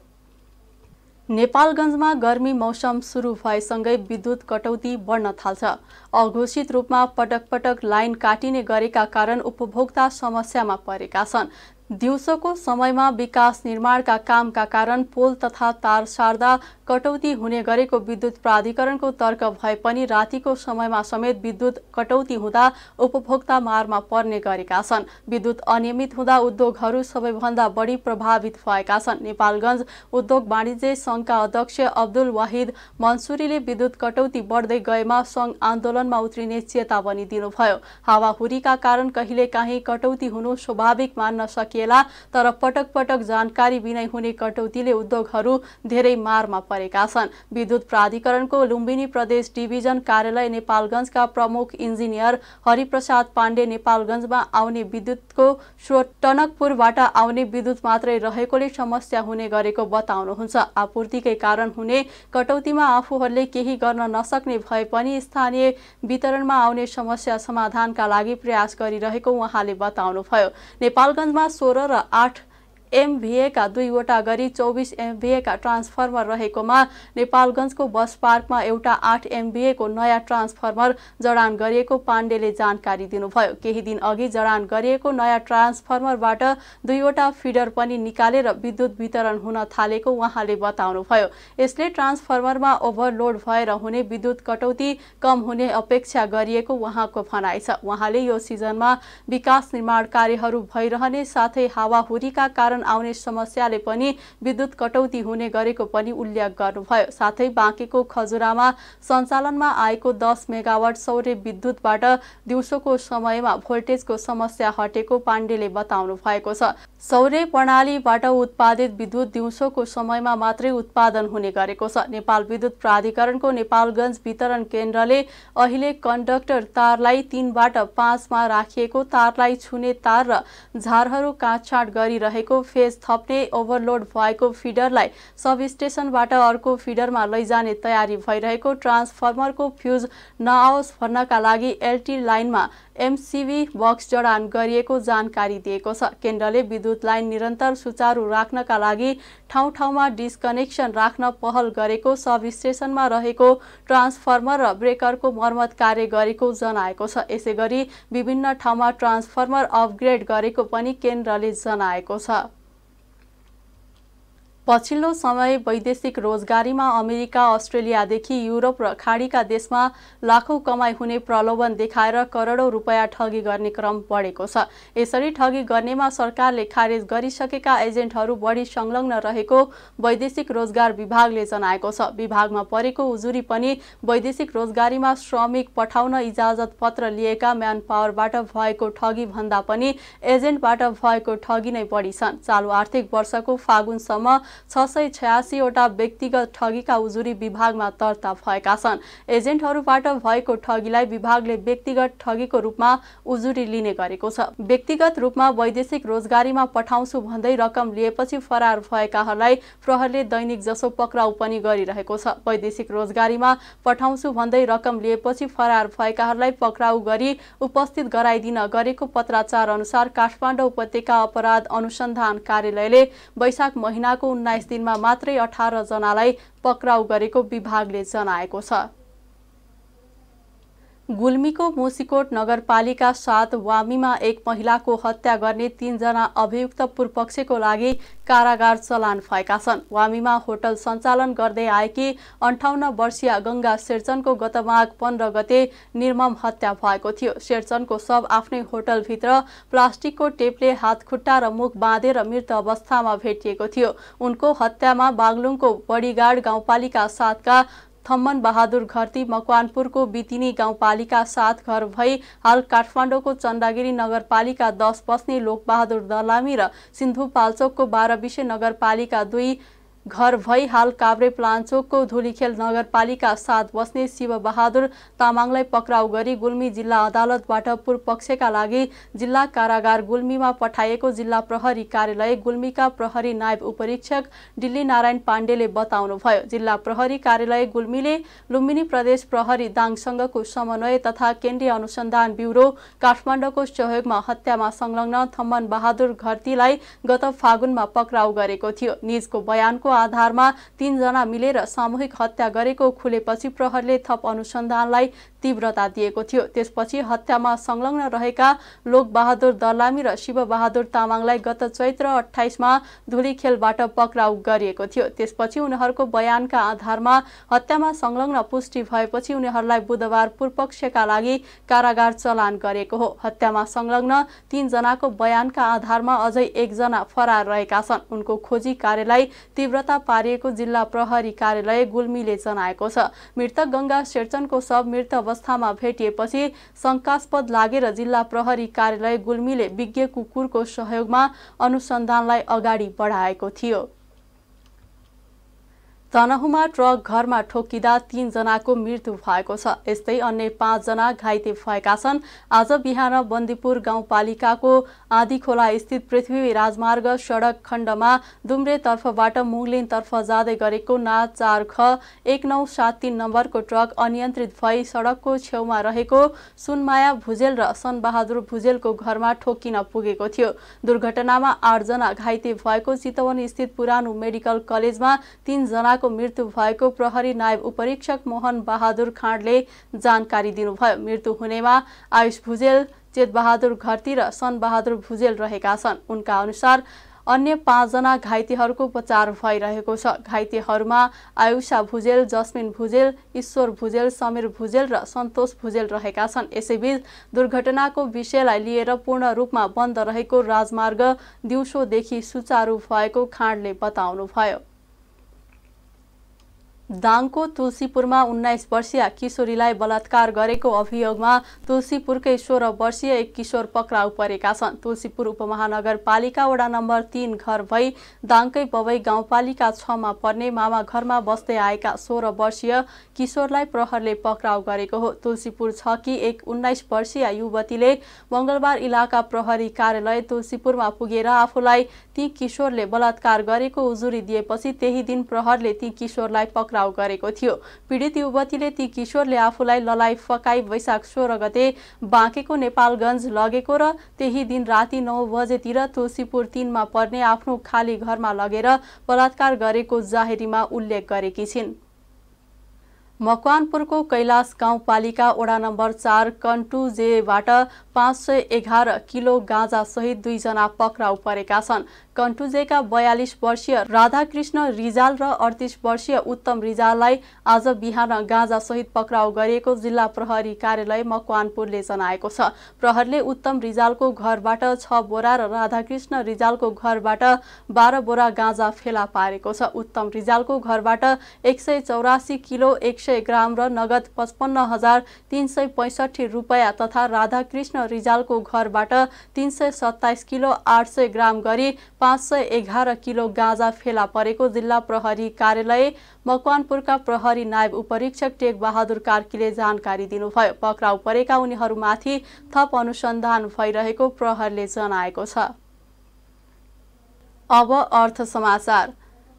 नेपालगञ्जमा गर्मी मौसम सुरु भएसँगै विद्युत कटौती बढ्न थाल्छ अघोषित रूपमा पटक पटक लाइन काटिने गरेका कारण उपभोक्ता समस्यामा परेका छन् दिउँसोको समयमा विकास निर्माणका कामका कारण पोल तथा तार सार्दा कटौती हुने गरेको विद्युत प्राधिकरणको तर्क भए पनि रातिको समयमा समेत विद्युत कटौती हुँदा उपभोक्ता मारमा पर्ने गरेका छन् विद्युत अनियमित हुँदा उद्योगहरू सबैभन्दा बढी प्रभावित भएका छन् नेपालगञ्ज उद्योग वाणिज्य सङ्घका अध्यक्ष अब्दुल वाहिद मन्सुरीले विद्युत कटौती बढ्दै गएमा सङ्घ आन्दोलनमा उत्रिने चेतावनी दिनुभयो हावाहुरीका कारण कहिलेकाहीँ कटौती हुनु स्वाभाविक मान्न सकिन्छ सकिएला तर पटक पटक जानकारी बिनै हुने कटौतीले उद्योगहरू धेरै मारमा परेका छन् विद्युत प्राधिकरणको लुम्बिनी प्रदेश डिभिजन कार्यालय नेपालगञ्जका प्रमुख इन्जिनियर हरिप्रसाद पाण्डे नेपालगञ्जमा आउने विद्युतको स्रोत टनकपुरबाट आउने विद्युत मात्रै रहेकोले समस्या हुने गरेको बताउनुहुन्छ आपूर्तिकै कारण हुने कटौतीमा आफूहरूले केही गर्न नसक्ने भए पनि स्थानीय वितरणमा आउने समस्या समाधानका लागि प्रयास गरिरहेको उहाँले बताउनुभयो नेपालगञ्जमा सोह्र र आठ एमभिएका दुईवटा गरी चौबिस एमभिएका ट्रान्सफर्मर रहेकोमा नेपालगञ्जको बस पार्कमा एउटा आठ एमभिएको नयाँ ट्रान्सफर्मर जडान गरिएको पाण्डेले जानकारी दिनुभयो केही दिन अघि जडान गरिएको नयाँ ट्रान्सफर्मरबाट दुईवटा फिडर पनि निकालेर विद्युत वितरण हुन थालेको उहाँले बताउनुभयो यसले ट्रान्सफर्मरमा ओभरलोड भएर हुने विद्युत कटौती कम हुने अपेक्षा गरिएको उहाँको भनाइ छ उहाँले यो सिजनमा विकास निर्माण कार्यहरू भइरहने साथै हावाहुरीका कारण कारण आउने समस्याले पनि विद्युत कटौती हुने गरेको पनि उल्लेख गर्नुभयो साथै बाँकेको खजुरामा सञ्चालनमा आएको दस मेगावाट सौर्य विद्युतबाट दिउँसोको समयमा भोल्टेजको समस्या हटेको पाण्डेले बताउनु भएको छ सौर्य प्रणालीबाट उत्पादित विद्युत दिउँसोको समयमा मात्रै उत्पादन हुने गरेको छ नेपाल विद्युत प्राधिकरणको नेपालगञ्ज वितरण केन्द्रले अहिले कन्डक्टर तारलाई तिनबाट पाँचमा राखिएको तारलाई छुने तार र झारहरू काँचछाँट गरिरहेको फेज थप्ने ओभरलोड भएको फिडरलाई सब स्टेसनबाट अर्को फिडरमा लैजाने तयारी भइरहेको ट्रान्सफर्मरको फ्युज नआओस् भन्नका लागि एलटी लाइनमा एमसिबी बक्स जडान गरिएको जानकारी दिएको छ केन्द्रले विद्युत लाइन निरन्तर सुचारू राख्नका लागि ठाउँ ठाउँमा डिस्कनेक्सन राख्न पहल गरेको सब स्टेसनमा रहेको ट्रान्सफर्मर र ब्रेकरको मर्मत कार्य गरेको जनाएको छ यसै गरी विभिन्न ठाउँमा ट्रान्सफर्मर अपग्रेड गरेको पनि केन्द्रले जनाएको छ पछिल्लो समय वैदेशिक रोजगारीमा अमेरिका अस्ट्रेलियादेखि युरोप र खाडीका देशमा लाखौँ कमाई हुने प्रलोभन देखाएर करोडौँ रुपियाँ ठगी गर्ने क्रम बढेको छ यसरी ठगी गर्नेमा सरकारले खारेज गरिसकेका एजेन्टहरू बढी संलग्न रहेको वैदेशिक रोजगार विभागले जनाएको छ विभागमा परेको उजुरी पनि वैदेशिक रोजगारीमा श्रमिक पठाउन इजाजत पत्र लिएका म्यान पावरबाट भएको ठगी भन्दा पनि एजेन्टबाट भएको ठगी नै बढी छन् चालु आर्थिक वर्षको फागुनसम्म छ सय छयासीवटा व्यक्तिगत ठगीका उजुरी विभागमा दर्ता भएका छन् एजेन्टहरूबाट भएको ठगीलाई विभागले व्यक्तिगत ठगीको रूपमा उजुरी लिने गरेको छ व्यक्तिगत रूपमा वैदेशिक रोजगारीमा पठाउँछु भन्दै रकम लिएपछि फरार भएकाहरूलाई प्रहरले दैनिक जसो पक्राउ पनि गरिरहेको छ वैदेशिक रोजगारीमा पठाउँछु भन्दै रकम लिएपछि फरार भएकाहरूलाई पक्राउ गरी उपस्थित गराइदिन गरेको पत्राचार अनुसार काठमाडौँ उपत्यका अपराध अनुसन्धान कार्यालयले वैशाख महिनाको उन्नाइस दिनमा मात्रै अठार जनालाई पक्राउ गरेको विभागले जनाएको छ गुल्मीको मुसीकोट नगरपालिका साथ वामीमा एक महिलाको हत्या गर्ने तीनजना अभियुक्त पूर्वपक्षको लागि कारागार चलान भएका छन् वामीमा होटल सञ्चालन गर्दै आएकी अन्ठाउन्न वर्षीय गङ्गा शेरचनको गत माघ पन्ध्र गते निर्मम हत्या भएको थियो शेरचनको शव आफ्नै होटलभित्र प्लास्टिकको टेपले हात खुट्टा र मुख बाँधेर मृत अवस्थामा भेटिएको थियो उनको हत्यामा बागलुङको बडीगाड गाउँपालिका साथका थम्मन बहादुर घरती मकवानपुरको बितिनी गाउँपालिका सात घर भई हाल काठमाडौँको चन्दागिरी नगरपालिका दस बस्ने लोकबहादुर दलामी र सिन्धुपाल्चोकको विषय नगरपालिका दुई घर भई हाल काभ्रे प्लान्चोकको धुलीखेल नगरपालिका साथ बस्ने शिवबहादुर तामाङलाई पक्राउ गरी गुल्मी जिल्ला अदालतबाट पूर्वपक्षका लागि जिल्ला कारागार गुल्मीमा पठाइएको जिल्ला प्रहरी कार्यालय गुल्मीका प्रहरी नायब उपरीक्षक दिल्ली नारायण पाण्डेले बताउनुभयो जिल्ला प्रहरी कार्यालय गुल्मीले लुम्बिनी प्रदेश प्रहरी दाङसँगको समन्वय तथा केन्द्रीय अनुसन्धान ब्युरो काठमाडौँको सहयोगमा हत्यामा संलग्न थम्मन बहादुर घरतीलाई गत फागुनमा पक्राउ गरेको थियो निजको बयानको आधारमा तीनजना मिलेर सामूहिक हत्या गरेको खुलेपछि प्रहरले थप अनुसन्धानलाई तीव्रता दिएको थियो त्यसपछि हत्यामा संलग्न रहेका लोकबहादुर दलामी र शिवबहादुर तामाङलाई गत चैत्र अठाइसमा धुलीखेलबाट पक्राउ गरिएको थियो त्यसपछि उनीहरूको बयानका आधारमा हत्यामा संलग्न पुष्टि भएपछि उनीहरूलाई बुधबार पूर्वपक्षका लागि कारागार चलान गरेको हो हत्यामा संलग्न तीनजनाको बयानका आधारमा अझै एकजना फरार रहेका छन् उनको खोजी कार्यलाई तीव्रता फिर्ता पारिएको जिल्ला प्रहरी कार्यालय गुल्मीले जनाएको छ मृतक गङ्गा शेरचनको शव मृत अवस्थामा भेटिएपछि शङ्कास्पद लागेर जिल्ला प्रहरी कार्यालय गुल्मीले विज्ञ कुकुरको सहयोगमा अनुसन्धानलाई अगाडि बढाएको थियो तनहुमा ट्रक घरमा ठोकिँदा तीनजनाको मृत्यु भएको छ यस्तै अन्य पाँचजना घाइते भएका छन् आज बिहान बन्दीपुर गाउँपालिकाको आँधीखोला स्थित पृथ्वी राजमार्ग सडक खण्डमा दुम्रेतर्फबाट मुङलिनतर्फ जाँदै गरेको ना चार ख एक नौ सात तिन नम्बरको ट्रक अनियन्त्रित भई सडकको छेउमा रहेको सुनमाया भुजेल र सनबहादुर भुजेलको घरमा ठोकिन पुगेको थियो दुर्घटनामा आठजना घाइते भएको चितवन स्थित पुरानो मेडिकल कलेजमा तीनजना महिलाको मृत्यु भएको प्रहरी नायब उपरीक्षक मोहन बहादुर खाँडले जानकारी दिनुभयो मृत्यु हुनेमा आयुष भुजेल चेतबहादुर घरती र सनबहादुर भुजेल रहेका छन् उनका अनुसार अन्य पाँचजना घाइतेहरूको उपचार भइरहेको छ घाइतेहरूमा आयुषा भुजेल जस्मिन भुजेल ईश्वर भुजेल समीर भुजेल र सन्तोष भुजेल रहेका छन् यसैबीच दुर्घटनाको विषयलाई लिएर पूर्ण रूपमा बन्द रहेको राजमार्ग दिउँसोदेखि सुचारू भएको खाँडले बताउनुभयो दाङको तुलसीपुरमा उन्नाइस वर्षीय किशोरीलाई बलात्कार गरेको अभियोगमा तुलसीपुरकै सोह्र वर्षीय एक किशोर पक्राउ परेका छन् तुलसीपुर उपमहानगरपालिका वडा नम्बर तिन घर भई दाङकै बवै गाउँपालिका छमा पर्ने मामा घरमा बस्दै आएका सोह्र वर्षीय किशोरलाई प्रहरले पक्राउ गरेको हो तुलसीपुर छ कि एक उन्नाइस वर्षीय युवतीले मङ्गलबार इलाका प्रहरी कार्यालय तुलसीपुरमा पुगेर आफूलाई ती किशोरले बलात्कार गरेको उजुरी दिएपछि त्यही दिन प्रहरले ती किशोरलाई पक्राउ पक्राउ गरेको थियो पीडित युवतीले ती किशोरले आफूलाई ललाइ फकाई वैशाख सोह्र गते बाँकेको नेपालगञ्ज लगेको र त्यही दिन राति नौ बजेतिर तुलसीपुर तिनमा पर्ने आफ्नो खाली घरमा लगेर बलात्कार गरेको जाहेरीमा उल्लेख गरेकी छिन् मकवानपुरको कैलाश गाउँपालिका वडा नम्बर चार कन्टुजेबाट पाँच सय एघार किलो गाँजासहित दुईजना पक्राउ परेका छन् कन्टुजेका बयालिस वर्षीय राधाकृष्ण रिजाल र अडतिस वर्षीय उत्तम रिजाललाई आज बिहान गाँजासहित पक्राउ गरिएको जिल्ला प्रहरी कार्यालय मकवानपुरले जनाएको छ प्रहरले उत्तम रिजालको घरबाट छ बोरा र राधाकृष्ण रिजालको घरबाट बाह्र बोरा गाँजा फेला पारेको छ उत्तम रिजालको घरबाट एक सय चौरासी किलो एक सय ग्राम र नगद पचपन्न हजार तिन सय पैँसठी रुपियाँ तथा राधाकृष्ण रिजालको घरबाट तिन सय सत्ताइस किलो आठ सय ग्राम गरी पाँच सय एघार किलो गाँजा फेला परेको जिल्ला प्रहरी कार्यालय मकवानपुरका प्रहरी नायब उपरीक्षक टेक बहादुर कार्कीले जानकारी दिनुभयो पक्राउ परेका उनीहरूमाथि थप अनुसन्धान भइरहेको प्रहरले जनाएको छ अब अर्थ समाचार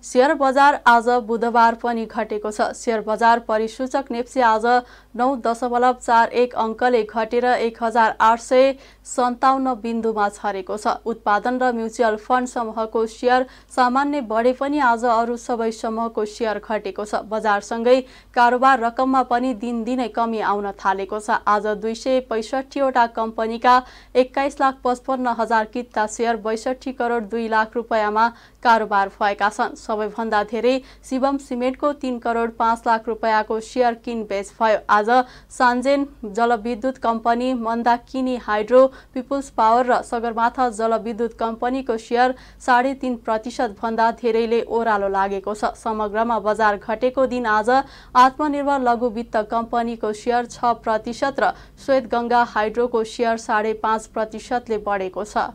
सेयर बजार आज बुधबार पनि घटेको छ सेयर बजार परिसूचक नेप्से आज नौ दशमलव चार एक अङ्कले घटेर एक हजार आठ सय सन्ताउन्न बिन्दुमा छरेको छ उत्पादन र म्युचुअल फन्ड समूहको सेयर सामान्य बढे पनि आज अरू सबै समूहको सेयर घटेको छ बजारसँगै कारोबार रकममा पनि दिनदिनै कमी आउन थालेको छ आज दुई सय पैँसठीवटा कम्पनीका एक्काइस लाख पचपन्न हजार किता सेयर बैसठी करोड दुई लाख रुपियाँमा कारोबार भएका छन् सबैभन्दा धेरै शिवम सिमेन्टको तिन करोड पाँच लाख रुपियाँको सेयर किनबेच भयो आज सान्जेन जलविद्युत company Mandakini hydro people's power र सगरमाथा जलविद्युत कम्पनीको सेयर साढे तिन प्रतिशतभन्दा धेरैले ओह्रालो लागेको छ समग्रमा बजार घटेको दिन आज आत्मनिर्भर लघु वित्त कम्पनीको सेयर छ प्रतिशत र श्वेत गङ्गा हाइड्रोको सेयर साढे पाँच प्रतिशतले बढेको छ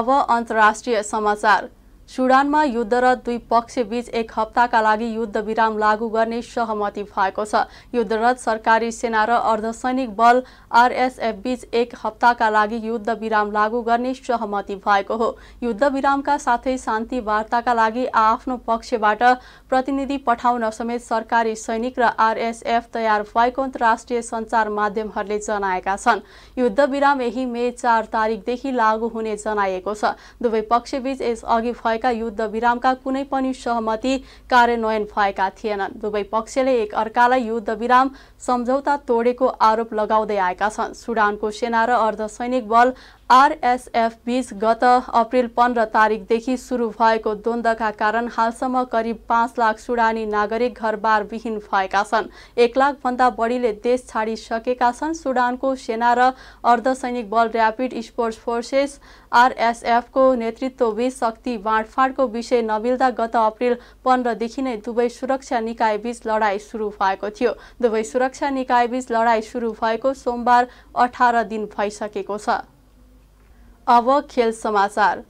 अब अन्तर्राष्ट्रिय समाचार सुडानमा युद्ध र दुई पक्षबीच एक हप्ताका लागि युद्धविराम लागू गर्ने सहमति भएको छ युद्धरत सरकारी सेना र अर्धसैनिक बल आरएसएफ बीच एक हप्ताका लागि युद्धविराम लागू गर्ने सहमति भएको हो युद्धविरामका साथै शान्ति वार्ताका लागि आफ्नो पक्षबाट प्रतिनिधि पठाउन समेत सरकारी सैनिक र आरएसएफ तयार भएको अन्तर्राष्ट्रिय सञ्चार माध्यमहरूले जनाएका छन् युद्धविराम यही मे चार तारिकदेखि लागू हुने जनाएको छ दुवै पक्षबीच यस अघि भएका युद्ध विरामका कुनै पनि सहमति कार्यान्वयन भएका थिएनन् दुवै पक्षले एक अर्कालाई युद्ध विराम सम्झौता तोडेको आरोप लगाउँदै आएका छन् सुडानको सेना र अर्धसैनिक बल आरएसएफ बीच गत अप्रेल पन्ध्र तारिकदेखि सुरु भएको द्वन्द्वका कारण हालसम्म करिब पाँच लाख सुडानी नागरिक घरबार विहीन भएका छन् एक लाखभन्दा बढीले देश छाडिसकेका छन् सुडानको सेना र अर्धसैनिक बल ऱ्यापिड स्पोर्ट्स फोर्सेस आरएसएफको नेतृत्वबीच शक्ति बाँडफाँडको विषय नमिल्दा गत अप्रेल पन्ध्रदेखि नै दुवै सुरक्षा निकायबीच लडाईँ सुरु भएको थियो दुवै सुरक्षा निकायबीच लडाई सुरु भएको सोमबार अठार दिन भइसकेको छ अब खेल समाचार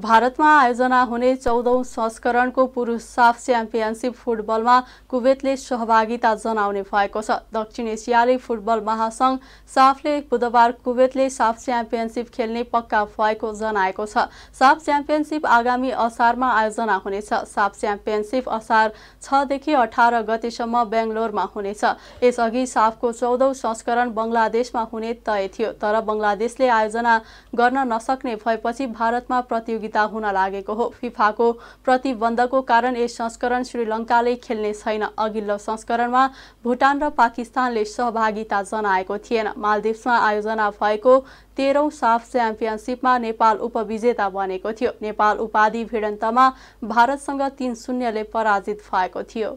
भारतमा आयोजना हुने चौधौँ संस्करणको पुरुष साफ च्याम्पियनसिप फुटबलमा कुवेतले सहभागिता जनाउने भएको छ दक्षिण एसियाली फुटबल महासङ्घ साफले बुधबार कुवेतले साफ च्याम्पियनसिप खेल्ने पक्का भएको जनाएको छ साफ च्याम्पियनसिप आगामी असारमा आयोजना हुनेछ साफ च्याम्पियनसिप असार छदेखि अठार गतिसम्म बेङ्गलोरमा हुनेछ यसअघि साफको चौधौँ संस्करण बङ्गलादेशमा हुने तय थियो तर बङ्गलादेशले आयोजना गर्न नसक्ने भएपछि भारतमा प्रति प्रतियोगिता हुन लागेको हो फिफाको प्रतिबन्धको कारण यस संस्करण श्रीलङ्काले खेल्ने छैन अघिल्लो संस्करणमा भुटान र पाकिस्तानले सहभागिता जनाएको थिएन मालदिप्समा आयोजना भएको तेह्रौँ साफ च्याम्पियनसिपमा नेपाल उपविजेता बनेको थियो नेपाल उपाधि भिडन्तमा भारतसँग तीन शून्यले पराजित भएको थियो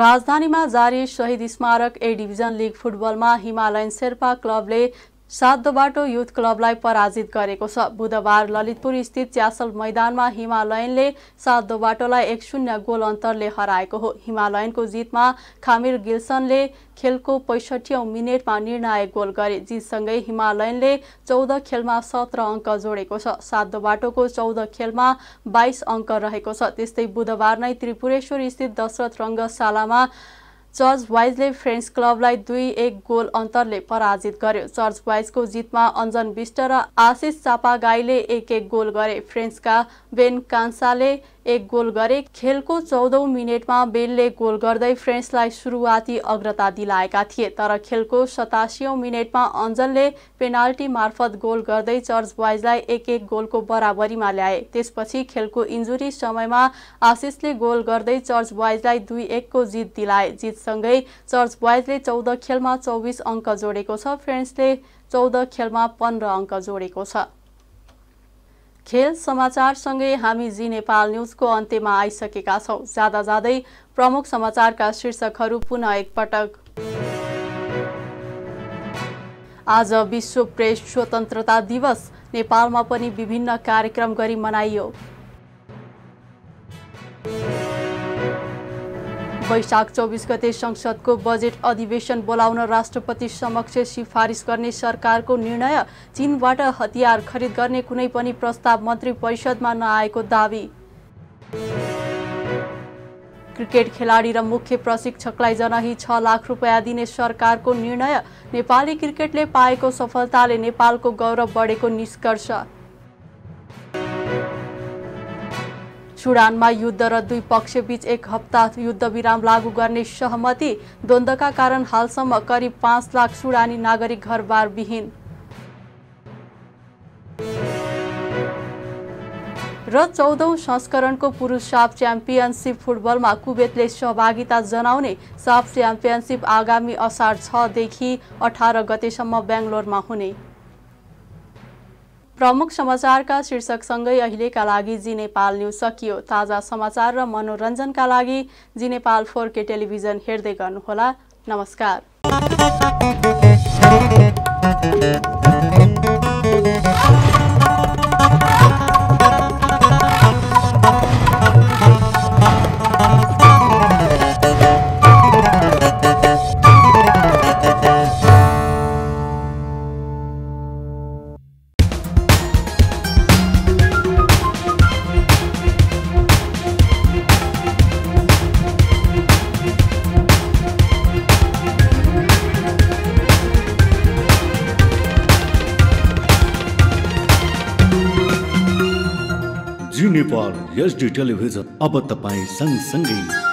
राजधानीमा जारी Shahid Smarak A division league फुटबलमा हिमालयन शेर्पा क्लबले साध्दो बाटो युथ क्लबलाई पराजित गरेको छ बुधबार ललितपुर स्थित च्यासल मैदानमा हिमालयनले सादोबाटोलाई बाटोलाई एक शून्य गोल अन्तरले हराएको हो हिमालयनको जितमा खामिर गिल्सनले खेलको औ मिनेटमा निर्णायक गोल गरे जितसँगै हिमालयनले चौध खेलमा सत्र अङ्क जोडेको छ साध्दो बाटोको चौध खेलमा बाइस अङ्क रहेको छ त्यस्तै बुधबार नै त्रिपुरेश्वर स्थित दशरथ रङ्गशालामा चर्च वाइजले फ्रेन्च क्लबलाई दुई एक गोल अन्तरले पराजित गर्यो चर्च वाइजको जितमा अञ्जन विष्ट र आशिष चापागाईले एक एक गोल गरे फ्रेन्चका बेन कान्साले एक गोल गरे खेलको चौधौँ मिनटमा बेलले गोल गर्दै फ्रेन्चलाई सुरुवाती अग्रता दिलाएका थिए तर खेलको सतासीौँ मिनटमा अञ्जलले पेनाल्टी मार्फत गोल गर्दै चर्च बोइजलाई एक एक गोलको बराबरीमा ल्याए त्यसपछि खेलको इन्जुरी समयमा आशिषले गोल गर्दै चर्च बोइजलाई दुई एकको जित दिलाए जितसँगै चर्च बोइजले चौध खेलमा चौबिस अङ्क जोडेको छ फ्रेन्चले चौध खेलमा पन्ध्र अङ्क जोडेको छ खेल समाचारसँगै हामी जी नेपाल न्युजको अन्त्यमा आइसकेका छौँ जाँदा जाँदै प्रमुख समाचारका शीर्षकहरू पुनः एकपटक आज विश्व प्रेस स्वतन्त्रता दिवस नेपालमा पनि विभिन्न कार्यक्रम गरी मनाइयो वैशाख चौबिस गते संसदको बजेट अधिवेशन बोलाउन राष्ट्रपति समक्ष सिफारिस गर्ने सरकारको निर्णय चिनबाट हतियार खरिद गर्ने कुनै पनि प्रस्ताव मन्त्री परिषदमा नआएको दावी क्रिकेट खेलाडी र मुख्य प्रशिक्षकलाई जनही छ लाख रुपियाँ दिने सरकारको निर्णय नेपाली क्रिकेटले पाएको सफलताले नेपालको गौरव बढेको निष्कर्ष सुडानमा युद्ध र दुई पक्षबीच एक हप्ता युद्धविराम लागू गर्ने सहमति द्वन्द्वका कारण हालसम्म करिब पाँच लाख सुडानी नागरिक घरबार विहीन र चौधौँ संस्करणको पुरुष साफ च्याम्पियनसिप फुटबलमा कुवेतले सहभागिता जनाउने साफ च्याम्पियनसिप आगामी असार छदेखि अठार गतेसम्म बेङ्गलोरमा हुने प्रमुख समाचारका शीर्षकसँगै अहिलेका लागि जी नेपाल न्युज सकियो ताजा समाचार र मनोरञ्जनका लागि G Nepal four K television हेर्दै गर्नुहोला नमस्कार यस टेलिभिजन अब तपाईँ सँगसँगै